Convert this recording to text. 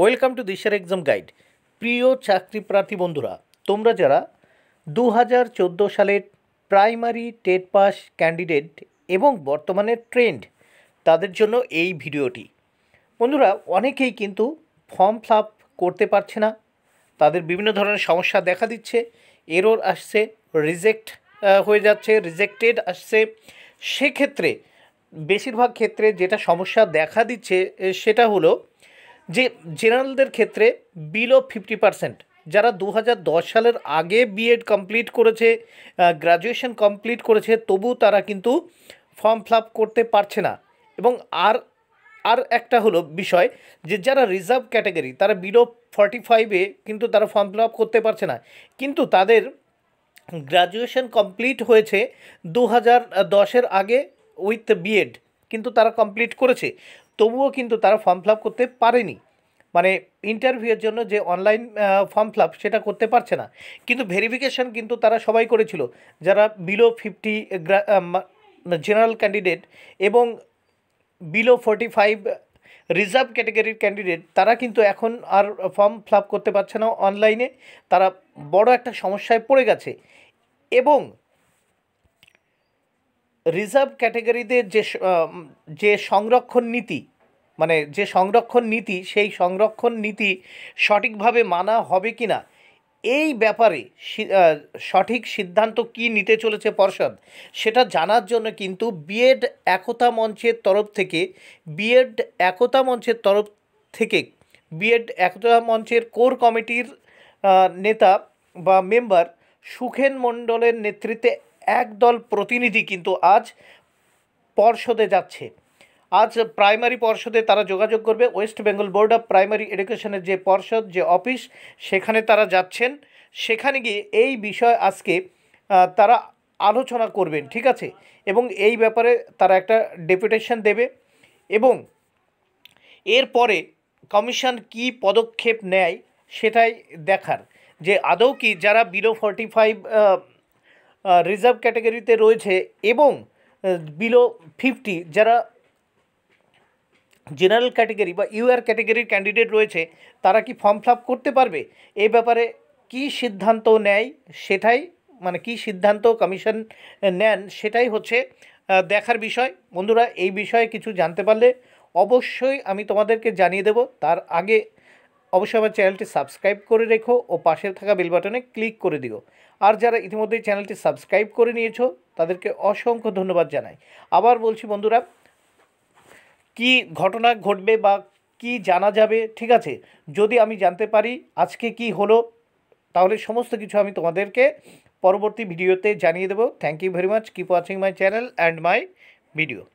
welcome to দিশের exam guide প্রিয় চাকরি প্রার্থী বন্ধুরা তোমরা যারা দু হাজার চোদ্দো সালের প্রাইমারি টেট পাস ক্যান্ডিডেট এবং বর্তমানে ট্রেন্ড তাদের জন্য এই ভিডিওটি বন্ধুরা অনেকেই কিন্তু ফর্ম ফিল আপ করতে পারছে না তাদের বিভিন্ন ধরনের সমস্যা দেখা দিচ্ছে এরর আসছে রিজেক্ট হয়ে যাচ্ছে রিজেক্টেড আসছে সেক্ষেত্রে বেশিরভাগ ক্ষেত্রে যেটা সমস্যা দেখা দিচ্ছে সেটা হলো যে জেনারেলদের ক্ষেত্রে বিলো ফিফটি পারসেন্ট যারা দু সালের আগে বিএড কমপ্লিট করেছে গ্রাজুয়েশন কমপ্লিট করেছে তবু তারা কিন্তু ফর্ম ফিল করতে পারছে না এবং আর আর একটা হলো বিষয় যে যারা রিজার্ভ ক্যাটাগরি তারা বিলো ফর্টি ফাইভে কিন্তু তারা ফর্ম ফিল করতে পারছে না কিন্তু তাদের গ্রাজুয়েশন কমপ্লিট হয়েছে দু হাজার দশের আগে উইথ বিএড কিন্তু তারা কমপ্লিট করেছে তবুও কিন্তু তারা ফর্ম ফিল করতে পারেনি মানে ইন্টারভিউয়ের জন্য যে অনলাইন ফর্ম ফিল সেটা করতে পারছে না কিন্তু ভেরিফিকেশন কিন্তু তারা সবাই করেছিল যারা বিলো ফিফটি জেনারেল ক্যান্ডিডেট এবং বিলো ফোর্টি ফাইভ রিজার্ভ ক্যাটেগরির ক্যান্ডিডেট তারা কিন্তু এখন আর ফর্ম ফিল করতে পারছে না অনলাইনে তারা বড় একটা সমস্যায় পড়ে গেছে এবং রিজার্ভ ক্যাটেগরিদের যে যে সংরক্ষণ নীতি মানে যে সংরক্ষণ নীতি সেই সংরক্ষণ নীতি সঠিকভাবে মানা হবে কি না এই ব্যাপারে সঠিক সিদ্ধান্ত কি নিতে চলেছে পর্ষদ সেটা জানার জন্য কিন্তু বিএড একতা মঞ্চের তরফ থেকে বিএড একতা মঞ্চের তরফ থেকে বিএড একতা মঞ্চের কোর কমিটির নেতা বা মেম্বার সুখেন মণ্ডলের নেতৃত্বে একদল প্রতিনিধি কিন্তু আজ পর্ষদে যাচ্ছে আজ প্রাইমারি পর্ষদে তারা যোগাযোগ করবে West Bengal board of primary এডুকেশনের যে পর্ষদ যে অফিস সেখানে তারা যাচ্ছেন সেখানে গিয়ে এই বিষয় আজকে তারা আলোচনা করবেন ঠিক আছে এবং এই ব্যাপারে তারা একটা ডেপুটেশন দেবে এবং এরপরে কমিশন কি পদক্ষেপ নেয় সেটাই দেখার যে আদৌ কি যারা বিলো ফর্টি ফাইভ রিজার্ভ ক্যাটাগরিতে রয়েছে এবং বিলো ফিফটি যারা জেনারেল ক্যাটাগরি বা ইউআর ক্যাটাগরির ক্যান্ডিডেট রয়েছে তারা কি ফর্ম ফিল করতে পারবে এই ব্যাপারে কি সিদ্ধান্ত নেয় সেটাই মানে কি সিদ্ধান্ত কমিশন নেন সেটাই হচ্ছে দেখার বিষয় বন্ধুরা এই বিষয়ে কিছু জানতে পারলে অবশ্যই আমি তোমাদেরকে জানিয়ে দেব তার আগে অবশ্যই আমার চ্যানেলটি সাবস্ক্রাইব করে রেখো ও পাশে থাকা বেল বাটনে ক্লিক করে দিও আর যারা ইতিমধ্যেই চ্যানেলটি সাবস্ক্রাইব করে নিয়েছো তাদেরকে অসংখ্য ধন্যবাদ জানাই আবার বলছি বন্ধুরা কি ঘটনা ঘটবে বা কি জানা যাবে ঠিক আছে যদি আমি জানতে পারি আজকে কি হলো তাহলে সমস্ত কিছু আমি তোমাদেরকে পরবর্তী ভিডিওতে জানিয়ে দেবো thank you very much keep watching my channel and my video